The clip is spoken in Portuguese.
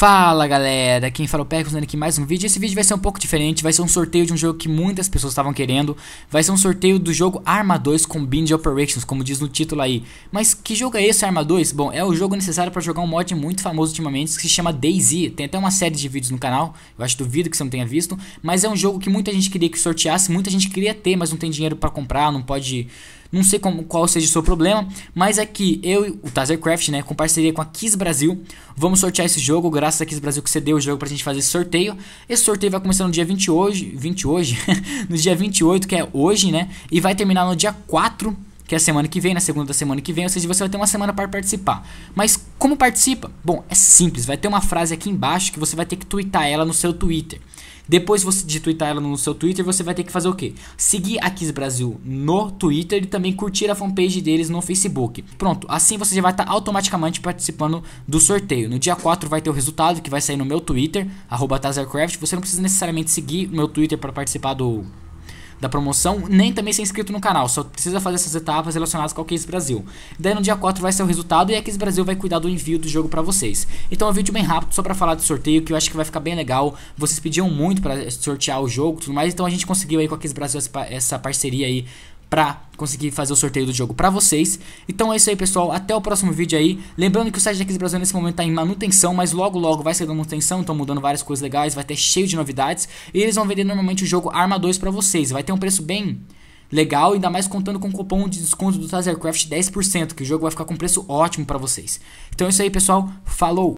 Fala galera, quem fala é o Percos aqui mais um vídeo. Esse vídeo vai ser um pouco diferente, vai ser um sorteio de um jogo que muitas pessoas estavam querendo. Vai ser um sorteio do jogo Arma 2 com Bind Operations, como diz no título aí. Mas que jogo é esse Arma 2? Bom, é o jogo necessário para jogar um mod muito famoso ultimamente que se chama DayZ. Tem até uma série de vídeos no canal, eu acho duvido que você não tenha visto, mas é um jogo que muita gente queria que sorteasse, muita gente queria ter, mas não tem dinheiro para comprar, não pode não sei como, qual seja o seu problema, mas aqui é eu e o Tazercraft, né, com parceria com a Kiss Brasil, vamos sortear esse jogo, graças a Kiss Brasil que cedeu o jogo pra gente fazer esse sorteio. Esse sorteio vai começar no dia 20 hoje, 20 hoje, no dia 28, que é hoje, né, e vai terminar no dia 4 que é a semana que vem, na segunda da semana que vem, ou seja, você vai ter uma semana para participar. Mas como participa? Bom, é simples, vai ter uma frase aqui embaixo que você vai ter que twittar ela no seu Twitter. Depois você de twittar ela no seu Twitter, você vai ter que fazer o quê? Seguir a Kiss Brasil no Twitter e também curtir a fanpage deles no Facebook. Pronto, assim você já vai estar tá automaticamente participando do sorteio. No dia 4 vai ter o resultado que vai sair no meu Twitter, arroba Você não precisa necessariamente seguir o meu Twitter para participar do da promoção, nem também ser inscrito no canal. Só precisa fazer essas etapas relacionadas com a Case Brasil. Daí no dia 4 vai ser o resultado e a Case Brasil vai cuidar do envio do jogo para vocês. Então é um vídeo bem rápido só para falar do sorteio, que eu acho que vai ficar bem legal. Vocês pediam muito para sortear o jogo, tudo mais, então a gente conseguiu aí com a Case Brasil essa parceria aí pra conseguir fazer o sorteio do jogo pra vocês. Então é isso aí, pessoal. Até o próximo vídeo aí. Lembrando que o site da Kids Brasil nesse momento tá em manutenção, mas logo logo vai ser da manutenção, estão mudando várias coisas legais, vai ter cheio de novidades. E eles vão vender normalmente o jogo Arma 2 pra vocês. Vai ter um preço bem legal, ainda mais contando com o cupom de desconto do Tazercraft 10%, que o jogo vai ficar com preço ótimo para vocês. Então é isso aí, pessoal. Falou!